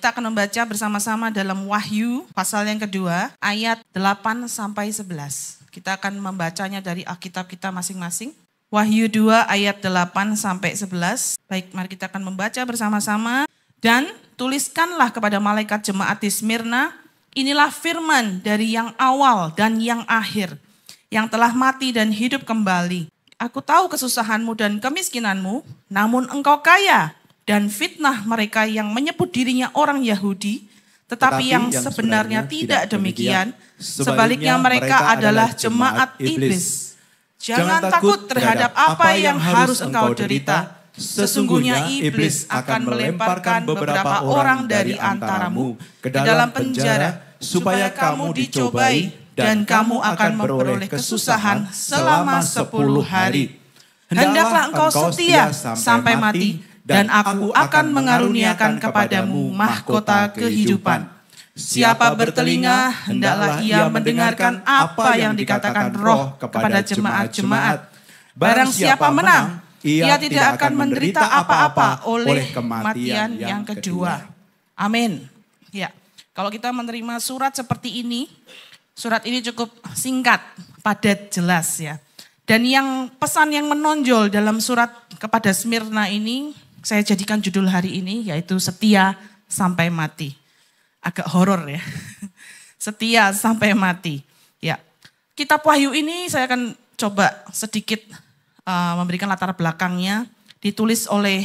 Kita akan membaca bersama-sama dalam Wahyu pasal yang kedua ayat 8 sampai 11. Kita akan membacanya dari Alkitab kita masing-masing. Wahyu 2 ayat 8 sampai 11. Baik, mari kita akan membaca bersama-sama. Dan tuliskanlah kepada malaikat jemaat di Smyrna, inilah firman dari yang awal dan yang akhir, yang telah mati dan hidup kembali. Aku tahu kesusahanmu dan kemiskinanmu, namun engkau kaya dan fitnah mereka yang menyebut dirinya orang Yahudi, tetapi, tetapi yang, yang sebenarnya, sebenarnya tidak demikian. Sebaliknya, sebaliknya mereka adalah jemaat iblis. Jangan takut terhadap apa yang harus engkau derita. Sesungguhnya iblis akan melemparkan beberapa orang dari antaramu ke dalam penjara supaya kamu dicobai dan kamu akan memperoleh kesusahan selama sepuluh hari. Hendaklah engkau setia sampai mati dan aku akan mengaruniakan kepadamu mahkota kehidupan. Siapa bertelinga, hendaklah ia mendengarkan apa yang dikatakan roh kepada jemaat-jemaat. Barang siapa menang, ia tidak akan menderita apa-apa oleh kematian yang kedua. Amin. Ya, kalau kita menerima surat seperti ini, surat ini cukup singkat, padat, jelas ya. Dan yang pesan yang menonjol dalam surat kepada Smyrna ini saya jadikan judul hari ini yaitu setia sampai mati. Agak horor ya. Setia sampai mati. Ya. Kitab Wahyu ini saya akan coba sedikit uh, memberikan latar belakangnya ditulis oleh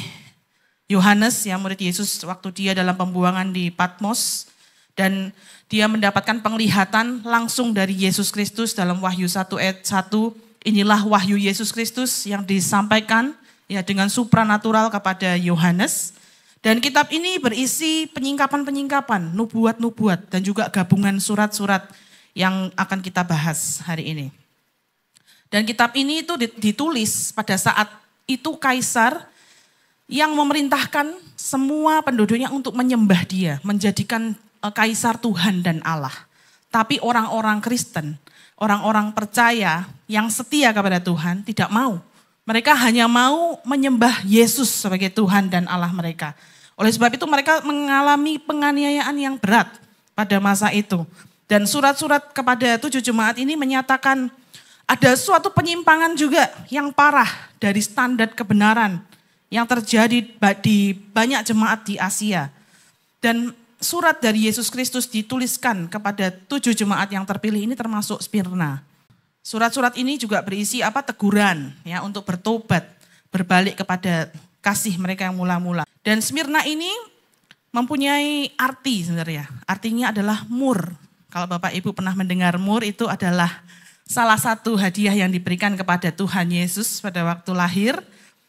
Yohanes ya murid Yesus waktu dia dalam pembuangan di Patmos dan dia mendapatkan penglihatan langsung dari Yesus Kristus dalam Wahyu 1 ayat 1 inilah wahyu Yesus Kristus yang disampaikan ya dengan supranatural kepada Yohanes. Dan kitab ini berisi penyingkapan-penyingkapan, nubuat-nubuat dan juga gabungan surat-surat yang akan kita bahas hari ini. Dan kitab ini itu ditulis pada saat itu kaisar yang memerintahkan semua penduduknya untuk menyembah dia, menjadikan eh, kaisar Tuhan dan Allah. Tapi orang-orang Kristen, orang-orang percaya yang setia kepada Tuhan tidak mau mereka hanya mau menyembah Yesus sebagai Tuhan dan Allah mereka. Oleh sebab itu mereka mengalami penganiayaan yang berat pada masa itu. Dan surat-surat kepada tujuh jemaat ini menyatakan ada suatu penyimpangan juga yang parah dari standar kebenaran yang terjadi di banyak jemaat di Asia. Dan surat dari Yesus Kristus dituliskan kepada tujuh jemaat yang terpilih ini termasuk Spirna. Surat-surat ini juga berisi apa teguran ya untuk bertobat, berbalik kepada kasih mereka yang mula-mula. Dan Smyrna ini mempunyai arti sebenarnya. Artinya adalah mur. Kalau Bapak Ibu pernah mendengar mur itu adalah salah satu hadiah yang diberikan kepada Tuhan Yesus pada waktu lahir.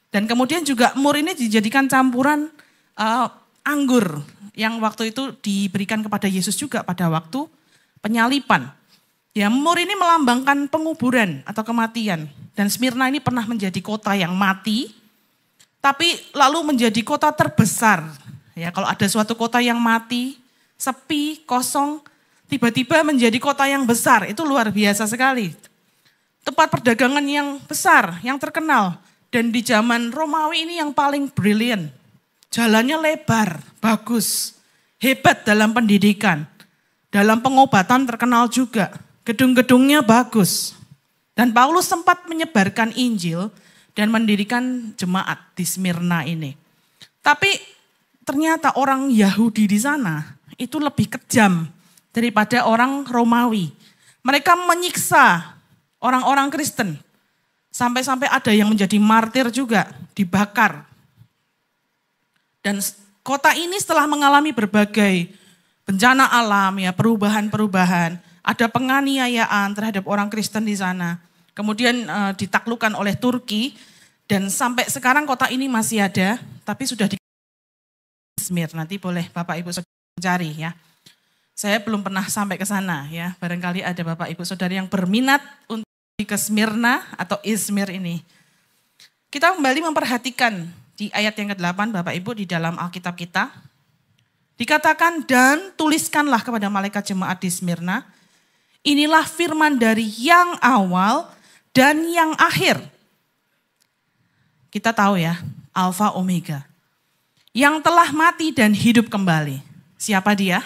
Dan kemudian juga mur ini dijadikan campuran uh, anggur yang waktu itu diberikan kepada Yesus juga pada waktu penyalipan. Ya, mur ini melambangkan penguburan atau kematian. Dan Smyrna ini pernah menjadi kota yang mati, tapi lalu menjadi kota terbesar. Ya, kalau ada suatu kota yang mati, sepi, kosong, tiba-tiba menjadi kota yang besar, itu luar biasa sekali. Tempat perdagangan yang besar, yang terkenal, dan di zaman Romawi ini yang paling brilliant. Jalannya lebar, bagus, hebat dalam pendidikan, dalam pengobatan terkenal juga. Gedung-gedungnya bagus. Dan Paulus sempat menyebarkan Injil dan mendirikan jemaat di Smyrna ini. Tapi ternyata orang Yahudi di sana itu lebih kejam daripada orang Romawi. Mereka menyiksa orang-orang Kristen. Sampai-sampai ada yang menjadi martir juga, dibakar. Dan kota ini setelah mengalami berbagai bencana alam ya perubahan-perubahan ada penganiayaan terhadap orang Kristen di sana. Kemudian e, eh, ditaklukkan oleh Turki dan sampai sekarang kota ini masih ada, tapi sudah di Izmir. Nanti boleh Bapak Ibu Saudara cari ya. Saya belum pernah sampai ke sana ya. Barangkali ada Bapak Ibu saudari yang berminat untuk ke Smyrna atau Izmir ini. Kita kembali memperhatikan di ayat yang ke-8 Bapak Ibu di dalam Alkitab kita. Dikatakan dan tuliskanlah kepada malaikat jemaat di Smyrna Inilah firman dari yang awal dan yang akhir. Kita tahu ya, Alfa Omega. Yang telah mati dan hidup kembali. Siapa dia?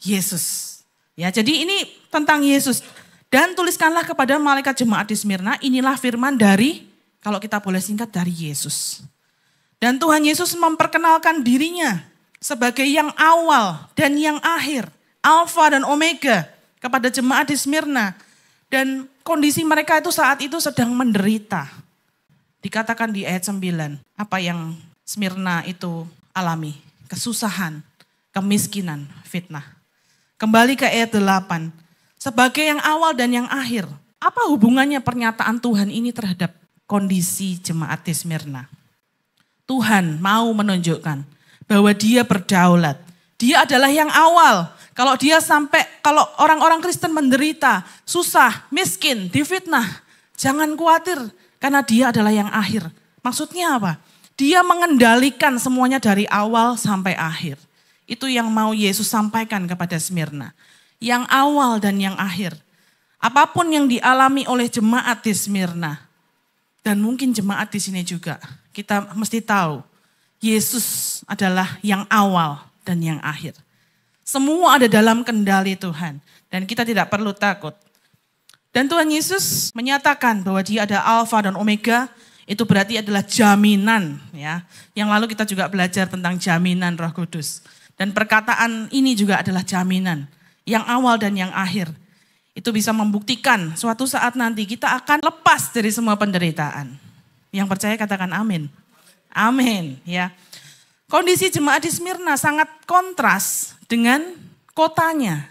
Yesus. Ya, jadi ini tentang Yesus. Dan tuliskanlah kepada malaikat jemaat di Smyrna, inilah firman dari kalau kita boleh singkat dari Yesus. Dan Tuhan Yesus memperkenalkan dirinya sebagai yang awal dan yang akhir, alfa dan omega kepada jemaat di Smyrna. Dan kondisi mereka itu saat itu sedang menderita. Dikatakan di ayat 9, apa yang Smyrna itu alami, kesusahan, kemiskinan, fitnah. Kembali ke ayat 8, sebagai yang awal dan yang akhir. Apa hubungannya pernyataan Tuhan ini terhadap kondisi jemaat di Smyrna? Tuhan mau menunjukkan bahwa dia berdaulat. Dia adalah yang awal, kalau dia sampai, kalau orang-orang Kristen menderita, susah, miskin, difitnah, jangan khawatir karena dia adalah yang akhir. Maksudnya apa? Dia mengendalikan semuanya dari awal sampai akhir. Itu yang mau Yesus sampaikan kepada Smyrna. Yang awal dan yang akhir. Apapun yang dialami oleh jemaat di Smyrna. Dan mungkin jemaat di sini juga. Kita mesti tahu, Yesus adalah yang awal dan yang akhir. Semua ada dalam kendali Tuhan. Dan kita tidak perlu takut. Dan Tuhan Yesus menyatakan bahwa dia ada alfa dan omega, itu berarti adalah jaminan ya. Yang lalu kita juga belajar tentang jaminan Roh Kudus. Dan perkataan ini juga adalah jaminan, yang awal dan yang akhir. Itu bisa membuktikan suatu saat nanti kita akan lepas dari semua penderitaan. Yang percaya katakan amin. Amin ya. Kondisi jemaat di Smyrna sangat kontras dengan kotanya.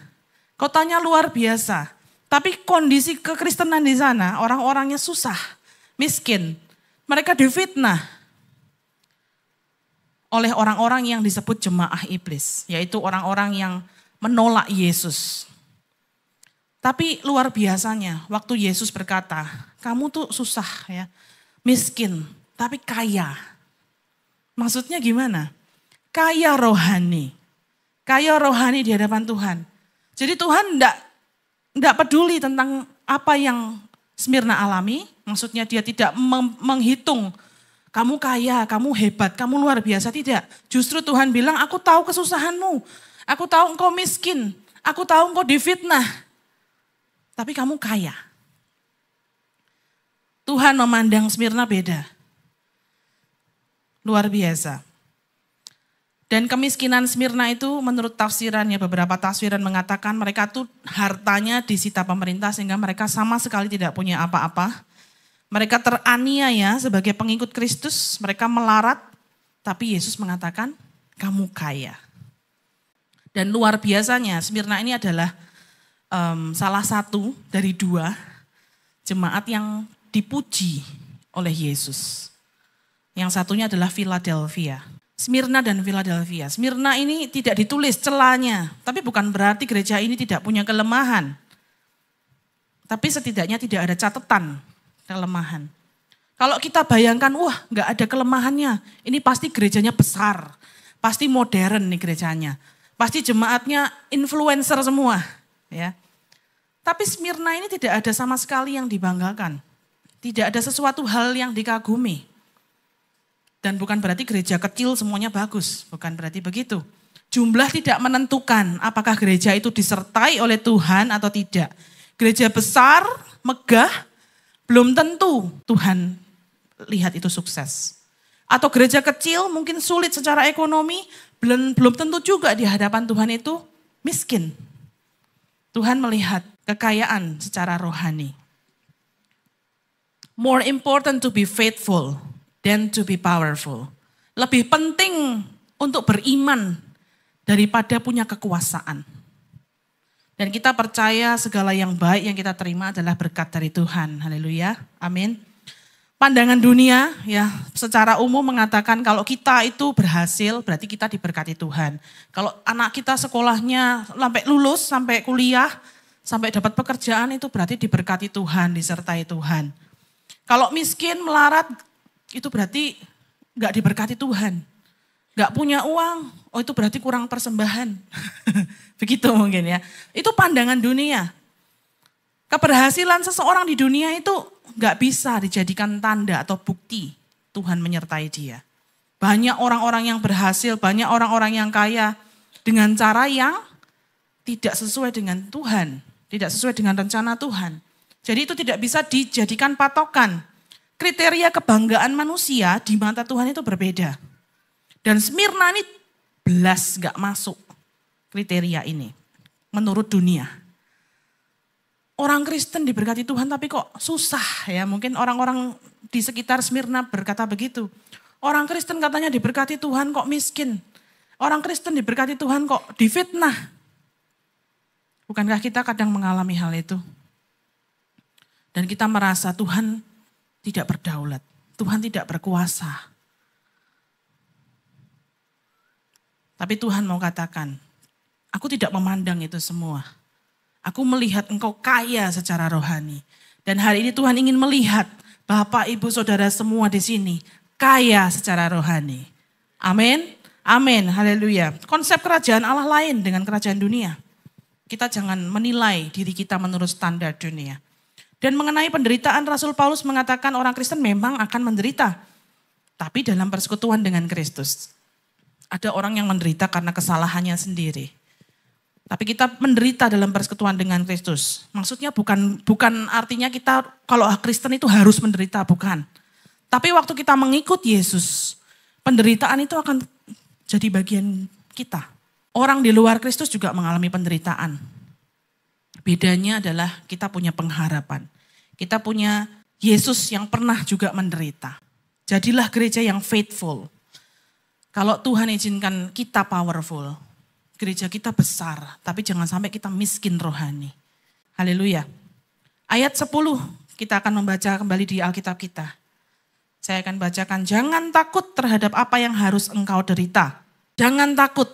Kotanya luar biasa. Tapi kondisi kekristenan di sana, orang-orangnya susah, miskin. Mereka difitnah oleh orang-orang yang disebut jemaah iblis, yaitu orang-orang yang menolak Yesus. Tapi luar biasanya, waktu Yesus berkata, "Kamu tuh susah ya, miskin, tapi kaya." Maksudnya gimana? Kaya rohani kaya rohani di hadapan Tuhan. Jadi Tuhan tidak tidak peduli tentang apa yang Smirna alami, maksudnya dia tidak menghitung kamu kaya, kamu hebat, kamu luar biasa, tidak. Justru Tuhan bilang, aku tahu kesusahanmu, aku tahu engkau miskin, aku tahu engkau difitnah, tapi kamu kaya. Tuhan memandang Smirna beda. Luar biasa. Dan kemiskinan Smyrna itu menurut tafsirannya beberapa tafsiran mengatakan mereka tuh hartanya disita pemerintah sehingga mereka sama sekali tidak punya apa-apa. Mereka teraniaya sebagai pengikut Kristus, mereka melarat, tapi Yesus mengatakan kamu kaya. Dan luar biasanya Smyrna ini adalah um, salah satu dari dua jemaat yang dipuji oleh Yesus. Yang satunya adalah Philadelphia Smyrna dan Philadelphia. Smyrna ini tidak ditulis celahnya, tapi bukan berarti gereja ini tidak punya kelemahan. Tapi setidaknya tidak ada catatan kelemahan. Kalau kita bayangkan, wah nggak ada kelemahannya, ini pasti gerejanya besar, pasti modern nih gerejanya, pasti jemaatnya influencer semua, ya. Tapi Smyrna ini tidak ada sama sekali yang dibanggakan, tidak ada sesuatu hal yang dikagumi. Dan bukan berarti gereja kecil semuanya bagus, bukan berarti begitu. Jumlah tidak menentukan apakah gereja itu disertai oleh Tuhan atau tidak. Gereja besar, megah, belum tentu Tuhan lihat itu sukses. Atau gereja kecil mungkin sulit secara ekonomi, belum, belum tentu juga di hadapan Tuhan itu miskin. Tuhan melihat kekayaan secara rohani. More important to be faithful than to be powerful. Lebih penting untuk beriman daripada punya kekuasaan. Dan kita percaya segala yang baik yang kita terima adalah berkat dari Tuhan. Haleluya. Amin. Pandangan dunia ya secara umum mengatakan kalau kita itu berhasil berarti kita diberkati Tuhan. Kalau anak kita sekolahnya sampai lulus, sampai kuliah, sampai dapat pekerjaan itu berarti diberkati Tuhan, disertai Tuhan. Kalau miskin melarat itu berarti nggak diberkati Tuhan. Nggak punya uang, oh itu berarti kurang persembahan. Begitu mungkin ya. Itu pandangan dunia. Keberhasilan seseorang di dunia itu nggak bisa dijadikan tanda atau bukti Tuhan menyertai dia. Banyak orang-orang yang berhasil, banyak orang-orang yang kaya dengan cara yang tidak sesuai dengan Tuhan, tidak sesuai dengan rencana Tuhan. Jadi itu tidak bisa dijadikan patokan kriteria kebanggaan manusia di mata Tuhan itu berbeda. Dan Smyrna ini belas gak masuk kriteria ini menurut dunia. Orang Kristen diberkati Tuhan tapi kok susah ya. Mungkin orang-orang di sekitar Smyrna berkata begitu. Orang Kristen katanya diberkati Tuhan kok miskin. Orang Kristen diberkati Tuhan kok difitnah. Bukankah kita kadang mengalami hal itu? Dan kita merasa Tuhan tidak berdaulat, Tuhan tidak berkuasa. Tapi Tuhan mau katakan, aku tidak memandang itu semua. Aku melihat engkau kaya secara rohani. Dan hari ini Tuhan ingin melihat Bapak, Ibu, Saudara semua di sini kaya secara rohani. Amin. Amin. Haleluya. Konsep kerajaan Allah lain dengan kerajaan dunia. Kita jangan menilai diri kita menurut standar dunia. Dan mengenai penderitaan Rasul Paulus mengatakan orang Kristen memang akan menderita. Tapi dalam persekutuan dengan Kristus. Ada orang yang menderita karena kesalahannya sendiri. Tapi kita menderita dalam persekutuan dengan Kristus. Maksudnya bukan bukan artinya kita kalau Kristen itu harus menderita, bukan. Tapi waktu kita mengikut Yesus, penderitaan itu akan jadi bagian kita. Orang di luar Kristus juga mengalami penderitaan. Bedanya adalah kita punya pengharapan. Kita punya Yesus yang pernah juga menderita. Jadilah gereja yang faithful. Kalau Tuhan izinkan kita powerful, gereja kita besar, tapi jangan sampai kita miskin rohani. Haleluya. Ayat 10 kita akan membaca kembali di Alkitab kita. Saya akan bacakan, jangan takut terhadap apa yang harus engkau derita. Jangan takut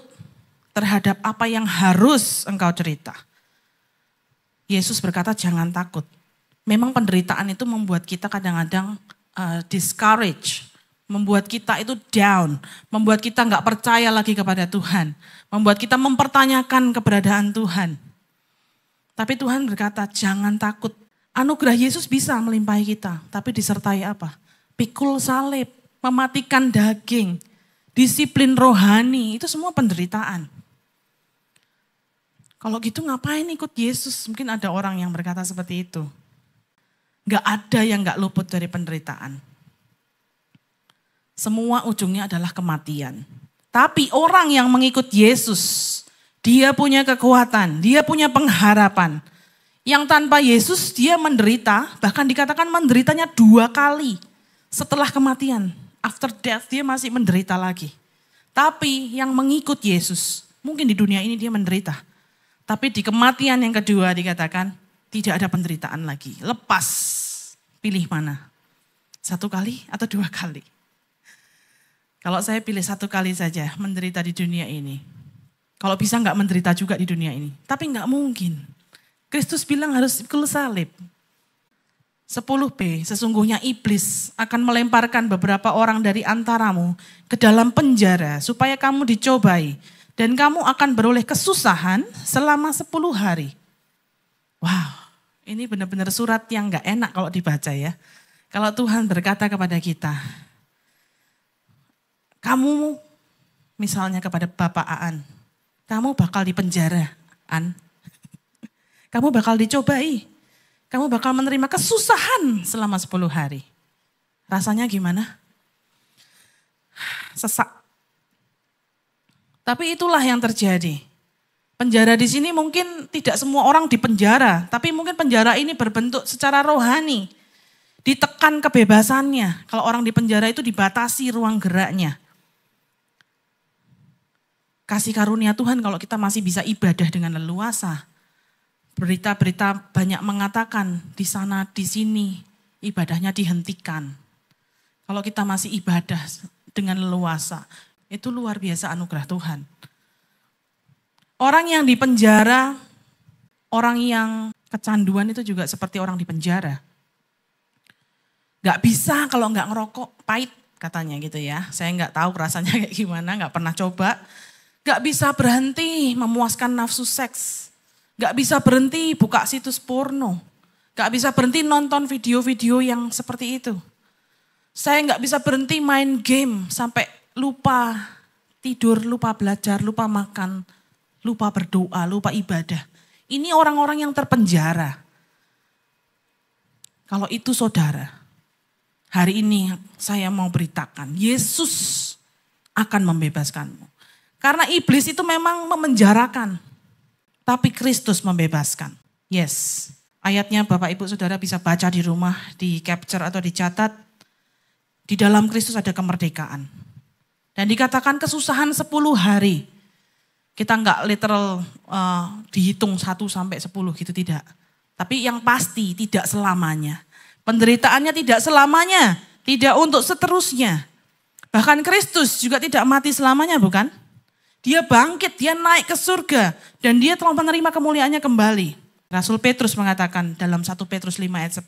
terhadap apa yang harus engkau derita. Yesus berkata jangan takut. Memang penderitaan itu membuat kita kadang-kadang uh, discourage, membuat kita itu down, membuat kita nggak percaya lagi kepada Tuhan, membuat kita mempertanyakan keberadaan Tuhan. Tapi Tuhan berkata jangan takut. Anugerah Yesus bisa melimpahi kita, tapi disertai apa? Pikul salib, mematikan daging, disiplin rohani, itu semua penderitaan. Kalau gitu ngapain ikut Yesus? Mungkin ada orang yang berkata seperti itu. Gak ada yang gak luput dari penderitaan. Semua ujungnya adalah kematian. Tapi orang yang mengikut Yesus, dia punya kekuatan, dia punya pengharapan. Yang tanpa Yesus dia menderita, bahkan dikatakan menderitanya dua kali setelah kematian. After death dia masih menderita lagi. Tapi yang mengikut Yesus, mungkin di dunia ini dia menderita, tapi di kematian yang kedua dikatakan tidak ada penderitaan lagi. Lepas. Pilih mana? Satu kali atau dua kali? Kalau saya pilih satu kali saja menderita di dunia ini. Kalau bisa nggak menderita juga di dunia ini. Tapi nggak mungkin. Kristus bilang harus ikut salib. 10b, sesungguhnya iblis akan melemparkan beberapa orang dari antaramu ke dalam penjara supaya kamu dicobai dan kamu akan beroleh kesusahan selama 10 hari. Wow, ini benar-benar surat yang gak enak kalau dibaca ya. Kalau Tuhan berkata kepada kita, kamu misalnya kepada Bapak Aan, kamu bakal dipenjara, An. Kamu bakal dicobai. Kamu bakal menerima kesusahan selama 10 hari. Rasanya gimana? Sesak. Tapi itulah yang terjadi. Penjara di sini mungkin tidak semua orang dipenjara, tapi mungkin penjara ini berbentuk secara rohani. Ditekan kebebasannya. Kalau orang dipenjara itu dibatasi ruang geraknya. Kasih karunia Tuhan kalau kita masih bisa ibadah dengan leluasa. Berita-berita banyak mengatakan di sana, di sini, ibadahnya dihentikan. Kalau kita masih ibadah dengan leluasa, itu luar biasa anugerah Tuhan. Orang yang di penjara, orang yang kecanduan itu juga seperti orang di penjara. Gak bisa kalau nggak ngerokok, pahit katanya gitu ya. Saya nggak tahu rasanya kayak gimana, nggak pernah coba. Gak bisa berhenti memuaskan nafsu seks. Gak bisa berhenti buka situs porno. Gak bisa berhenti nonton video-video yang seperti itu. Saya nggak bisa berhenti main game sampai lupa tidur, lupa belajar, lupa makan, lupa berdoa, lupa ibadah. Ini orang-orang yang terpenjara. Kalau itu saudara, hari ini saya mau beritakan, Yesus akan membebaskanmu. Karena iblis itu memang memenjarakan, tapi Kristus membebaskan. Yes, ayatnya Bapak Ibu Saudara bisa baca di rumah, di capture atau dicatat. Di dalam Kristus ada kemerdekaan. Dan dikatakan kesusahan 10 hari. Kita nggak literal uh, dihitung 1 sampai 10 gitu tidak. Tapi yang pasti tidak selamanya. Penderitaannya tidak selamanya, tidak untuk seterusnya. Bahkan Kristus juga tidak mati selamanya bukan? Dia bangkit, dia naik ke surga dan dia telah menerima kemuliaannya kembali. Rasul Petrus mengatakan dalam 1 Petrus 5 ayat 10,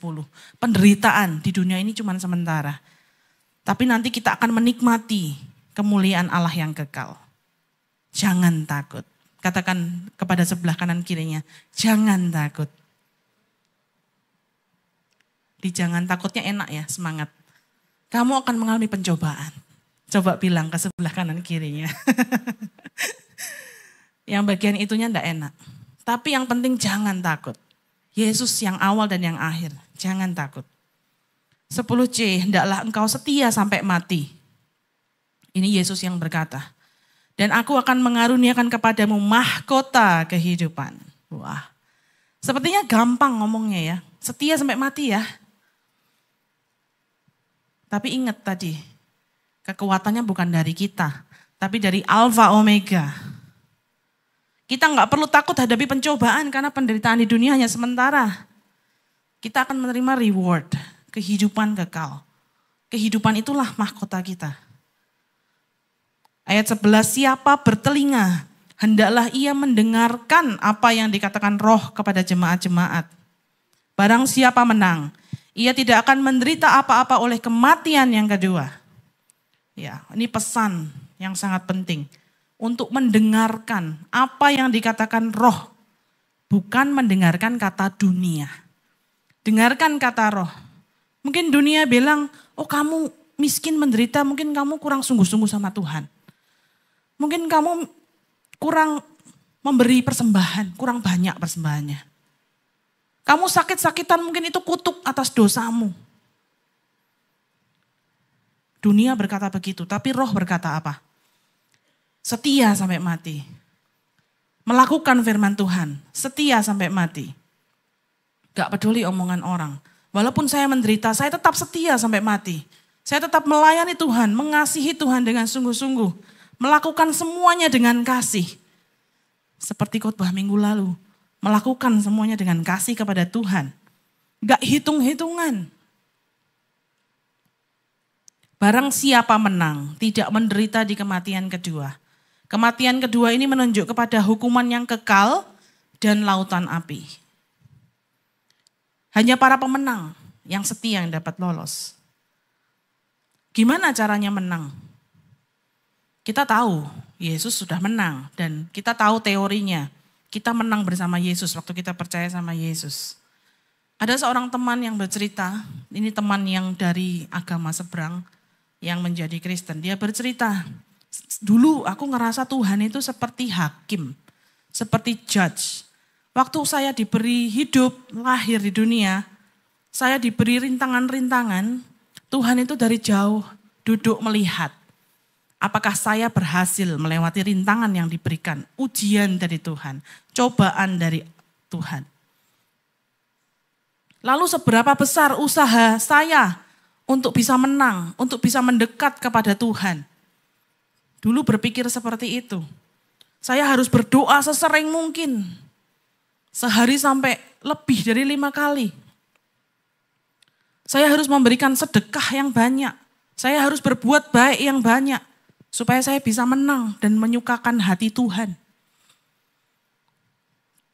penderitaan di dunia ini cuma sementara. Tapi nanti kita akan menikmati kemuliaan Allah yang kekal. Jangan takut. Katakan kepada sebelah kanan kirinya, jangan takut. Di jangan takutnya enak ya, semangat. Kamu akan mengalami pencobaan. Coba bilang ke sebelah kanan kirinya. yang bagian itunya ndak enak. Tapi yang penting jangan takut. Yesus yang awal dan yang akhir, jangan takut. 10C, hendaklah engkau setia sampai mati ini Yesus yang berkata. Dan aku akan mengaruniakan kepadamu mahkota kehidupan. Wah, sepertinya gampang ngomongnya ya. Setia sampai mati ya. Tapi ingat tadi, kekuatannya bukan dari kita, tapi dari Alfa Omega. Kita nggak perlu takut hadapi pencobaan karena penderitaan di dunia hanya sementara. Kita akan menerima reward, kehidupan kekal. Kehidupan itulah mahkota kita. Ayat 11, siapa bertelinga, hendaklah ia mendengarkan apa yang dikatakan roh kepada jemaat-jemaat. Barang siapa menang, ia tidak akan menderita apa-apa oleh kematian yang kedua. Ya, ini pesan yang sangat penting untuk mendengarkan apa yang dikatakan roh, bukan mendengarkan kata dunia. Dengarkan kata roh. Mungkin dunia bilang, "Oh, kamu miskin menderita, mungkin kamu kurang sungguh-sungguh sama Tuhan." Mungkin kamu kurang memberi persembahan, kurang banyak persembahannya. Kamu sakit-sakitan mungkin itu kutuk atas dosamu. Dunia berkata begitu, tapi roh berkata apa? Setia sampai mati. Melakukan firman Tuhan, setia sampai mati. Gak peduli omongan orang. Walaupun saya menderita, saya tetap setia sampai mati. Saya tetap melayani Tuhan, mengasihi Tuhan dengan sungguh-sungguh Melakukan semuanya dengan kasih. Seperti khotbah minggu lalu. Melakukan semuanya dengan kasih kepada Tuhan. Gak hitung-hitungan. Barang siapa menang, tidak menderita di kematian kedua. Kematian kedua ini menunjuk kepada hukuman yang kekal dan lautan api. Hanya para pemenang yang setia yang dapat lolos. Gimana caranya menang? Kita tahu Yesus sudah menang dan kita tahu teorinya. Kita menang bersama Yesus waktu kita percaya sama Yesus. Ada seorang teman yang bercerita, ini teman yang dari agama seberang yang menjadi Kristen. Dia bercerita, dulu aku ngerasa Tuhan itu seperti hakim, seperti judge. Waktu saya diberi hidup, lahir di dunia, saya diberi rintangan-rintangan, Tuhan itu dari jauh duduk melihat. Apakah saya berhasil melewati rintangan yang diberikan, ujian dari Tuhan, cobaan dari Tuhan? Lalu seberapa besar usaha saya untuk bisa menang, untuk bisa mendekat kepada Tuhan? Dulu berpikir seperti itu. Saya harus berdoa sesering mungkin. Sehari sampai lebih dari lima kali. Saya harus memberikan sedekah yang banyak. Saya harus berbuat baik yang banyak Supaya saya bisa menang dan menyukakan hati Tuhan.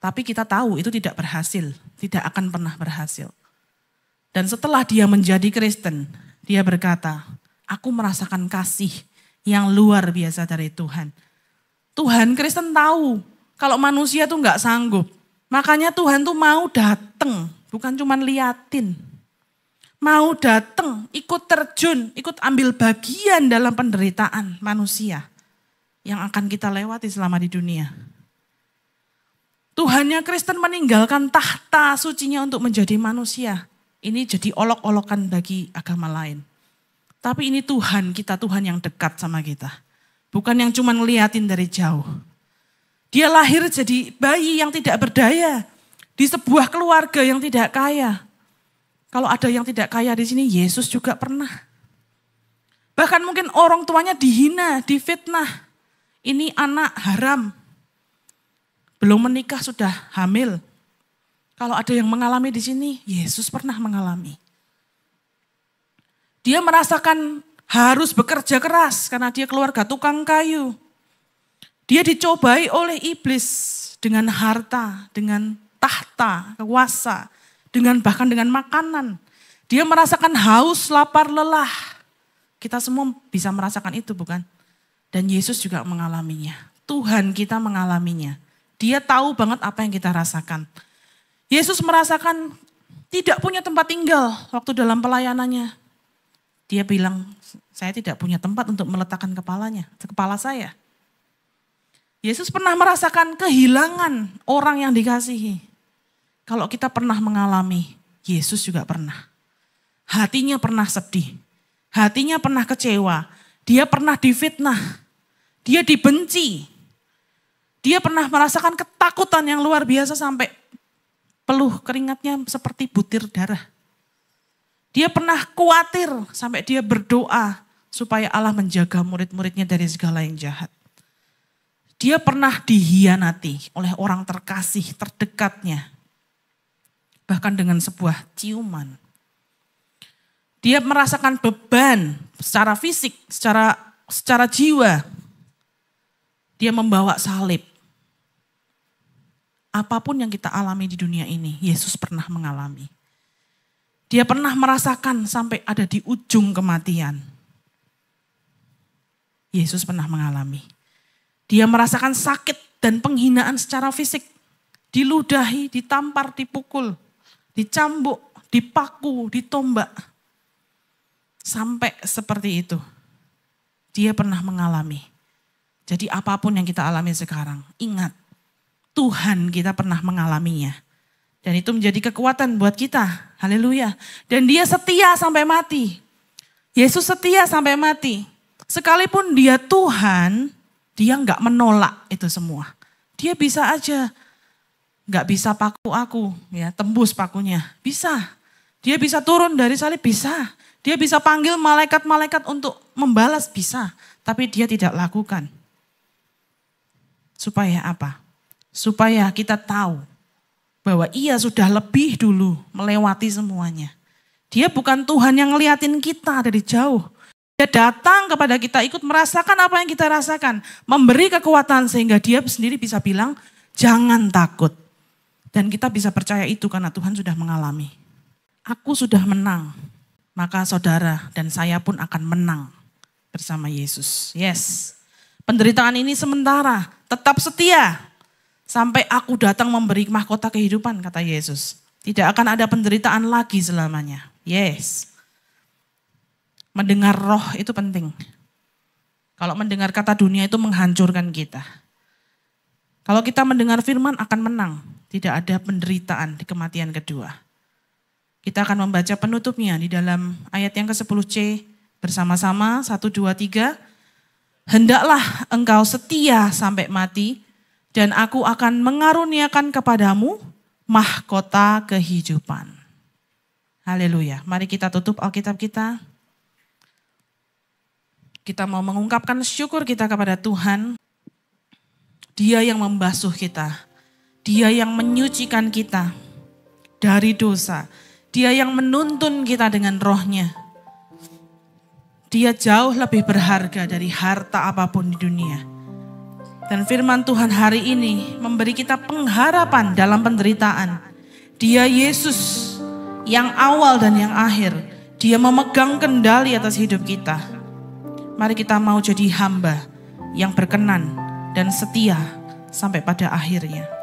Tapi kita tahu itu tidak berhasil, tidak akan pernah berhasil. Dan setelah dia menjadi Kristen, dia berkata, "Aku merasakan kasih yang luar biasa dari Tuhan." Tuhan Kristen tahu kalau manusia tuh nggak sanggup. Makanya Tuhan tuh mau datang, bukan cuma liatin, mau datang, ikut terjun, ikut ambil bagian dalam penderitaan manusia yang akan kita lewati selama di dunia. Tuhannya Kristen meninggalkan tahta sucinya untuk menjadi manusia. Ini jadi olok-olokan bagi agama lain. Tapi ini Tuhan kita, Tuhan yang dekat sama kita. Bukan yang cuma ngeliatin dari jauh. Dia lahir jadi bayi yang tidak berdaya. Di sebuah keluarga yang tidak kaya. Kalau ada yang tidak kaya di sini, Yesus juga pernah. Bahkan mungkin orang tuanya dihina, difitnah. Ini anak haram. Belum menikah sudah hamil. Kalau ada yang mengalami di sini, Yesus pernah mengalami. Dia merasakan harus bekerja keras karena dia keluarga tukang kayu. Dia dicobai oleh iblis dengan harta, dengan tahta, kekuasa, dengan bahkan dengan makanan. Dia merasakan haus, lapar, lelah. Kita semua bisa merasakan itu bukan? Dan Yesus juga mengalaminya. Tuhan kita mengalaminya. Dia tahu banget apa yang kita rasakan. Yesus merasakan tidak punya tempat tinggal waktu dalam pelayanannya. Dia bilang, saya tidak punya tempat untuk meletakkan kepalanya, kepala saya. Yesus pernah merasakan kehilangan orang yang dikasihi. Kalau kita pernah mengalami, Yesus juga pernah. Hatinya pernah sedih, hatinya pernah kecewa, dia pernah difitnah, dia dibenci, dia pernah merasakan ketakutan yang luar biasa sampai peluh keringatnya seperti butir darah. Dia pernah khawatir sampai dia berdoa supaya Allah menjaga murid-muridnya dari segala yang jahat. Dia pernah dihianati oleh orang terkasih terdekatnya bahkan dengan sebuah ciuman. Dia merasakan beban secara fisik, secara secara jiwa. Dia membawa salib. Apapun yang kita alami di dunia ini, Yesus pernah mengalami. Dia pernah merasakan sampai ada di ujung kematian. Yesus pernah mengalami. Dia merasakan sakit dan penghinaan secara fisik. Diludahi, ditampar, dipukul, dicambuk, dipaku, ditombak. Sampai seperti itu. Dia pernah mengalami. Jadi apapun yang kita alami sekarang, ingat Tuhan kita pernah mengalaminya. Dan itu menjadi kekuatan buat kita. Haleluya. Dan dia setia sampai mati. Yesus setia sampai mati. Sekalipun dia Tuhan, dia nggak menolak itu semua. Dia bisa aja nggak bisa paku aku, ya tembus pakunya. Bisa. Dia bisa turun dari salib, bisa. Dia bisa panggil malaikat-malaikat untuk membalas, bisa. Tapi dia tidak lakukan. Supaya apa? Supaya kita tahu bahwa ia sudah lebih dulu melewati semuanya. Dia bukan Tuhan yang ngeliatin kita dari jauh. Dia datang kepada kita ikut merasakan apa yang kita rasakan. Memberi kekuatan sehingga dia sendiri bisa bilang, jangan takut. Dan kita bisa percaya itu karena Tuhan sudah mengalami. Aku sudah menang, maka saudara dan saya pun akan menang bersama Yesus. Yes. Penderitaan ini sementara, tetap setia sampai aku datang memberi mahkota kehidupan kata Yesus. Tidak akan ada penderitaan lagi selamanya. Yes. Mendengar roh itu penting. Kalau mendengar kata dunia itu menghancurkan kita. Kalau kita mendengar firman akan menang, tidak ada penderitaan di kematian kedua. Kita akan membaca penutupnya di dalam ayat yang ke-10c bersama-sama satu dua tiga Hendaklah engkau setia sampai mati dan aku akan mengaruniakan kepadamu mahkota kehidupan. Haleluya. Mari kita tutup Alkitab kita. Kita mau mengungkapkan syukur kita kepada Tuhan. Dia yang membasuh kita dia yang menyucikan kita dari dosa. Dia yang menuntun kita dengan rohnya. Dia jauh lebih berharga dari harta apapun di dunia. Dan firman Tuhan hari ini memberi kita pengharapan dalam penderitaan. Dia Yesus yang awal dan yang akhir. Dia memegang kendali atas hidup kita. Mari kita mau jadi hamba yang berkenan dan setia sampai pada akhirnya.